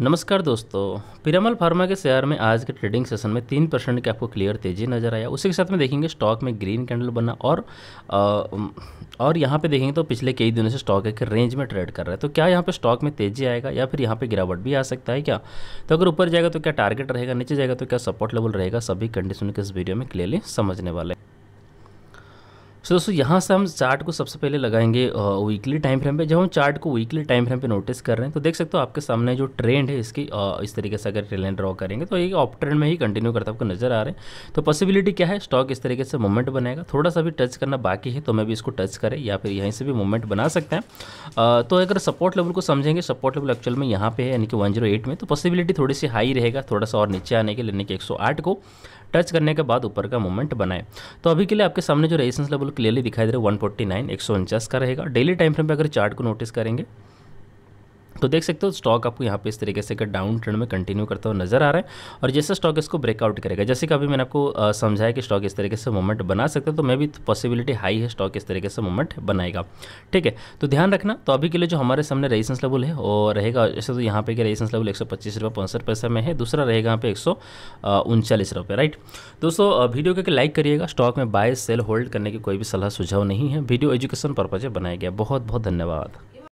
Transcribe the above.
नमस्कार दोस्तों पिरामल फार्मा के शेयर में आज के ट्रेडिंग सेशन में तीन परसेंट की आपको क्लियर तेजी नजर आया उसी के साथ में देखेंगे स्टॉक में ग्रीन कैंडल बनना और आ, और यहाँ पे देखेंगे तो पिछले कई दिनों से स्टॉक एक रेंज में ट्रेड कर रहा है तो क्या यहाँ पे स्टॉक में तेजी आएगा या फिर यहाँ पर गिरावट भी आ सकता है क्या तो अगर ऊपर जाएगा तो क्या टारगेट रहेगा नीचे जाएगा तो क्या सपोर्ट लेवल रहेगा सभी कंडीशन के इस वीडियो में क्लियरली समझने वाले सो दोस्तों यहाँ से हम चार्ट को सबसे पहले लगाएंगे वीकली टाइम फ्रेम पे जब हम चार्ट को वीकली टाइम फ्रेम पे नोटिस कर रहे हैं तो देख सकते हो आपके सामने जो ट्रेंड है इसकी आ, इस तरीके से अगर ट्रेंड ड्रॉ करेंगे तो ये ऑफ ट्रेंड में ही कंटिन्यू करता आपको नजर आ रहे हैं तो पॉसिबिलिटी क्या है स्टॉक इस तरीके से मूवमेंट बनाएगा थोड़ा सा भी टच करना बाकी है तो मैं भी इसको टच करें या फिर यहीं से भी मूवमेंट बना सकते हैं तो अगर सपोर्ट लेवल को समझेंगे सपोर्ट लेवल एक्चुअल में यहाँ पे है यानी कि वन में तो पॉसिबिलिटी थोड़ी सी हाई रहेगा थोड़ा सा और नीचे आने के लेने के एक को टच करने के बाद ऊपर का मूवमेंट बनाए तो अभी के लिए आपके सामने जो रेजिस्टेंस लेवल क्लियरली दिखाई दे रहा है वन फोर्टी नाइन एक सौ उनचास का रहेगा डेली टाइम फ्रेम पर अगर चार्ट को नोटिस करेंगे तो देख सकते हो स्टॉक आपको यहाँ पे इस तरीके से डाउन ट्रेंड में कंटिन्यू करता हुआ नजर आ रहा है और जैसे स्टॉक इसको ब्रेकआउट करेगा जैसे कि अभी मैंने आपको समझाया कि स्टॉक इस तरीके से मूवमेंट बना सकता है तो मे भी पॉसिबिलिटी हाई है स्टॉक इस तरीके से मूवमेंट बनाएगा ठीक है तो ध्यान रखना तो अभी के लिए जो हमारे सामने रेजिस्टेंस लेवल है और रहेगा जैसे तो यहाँ पे कि रेजिस्टेंस लेवल एक सौ पैसा में है दूसरा रहेगा यहाँ पे एक सौ राइट दोस्तों वीडियो करके लाइक करिएगा स्टॉक में बाय सेल होल्ड करने की कोई भी सलाह सुझाव नहीं है वीडियो एजुकेशन पर्पज बनाया गया बहुत बहुत धन्यवाद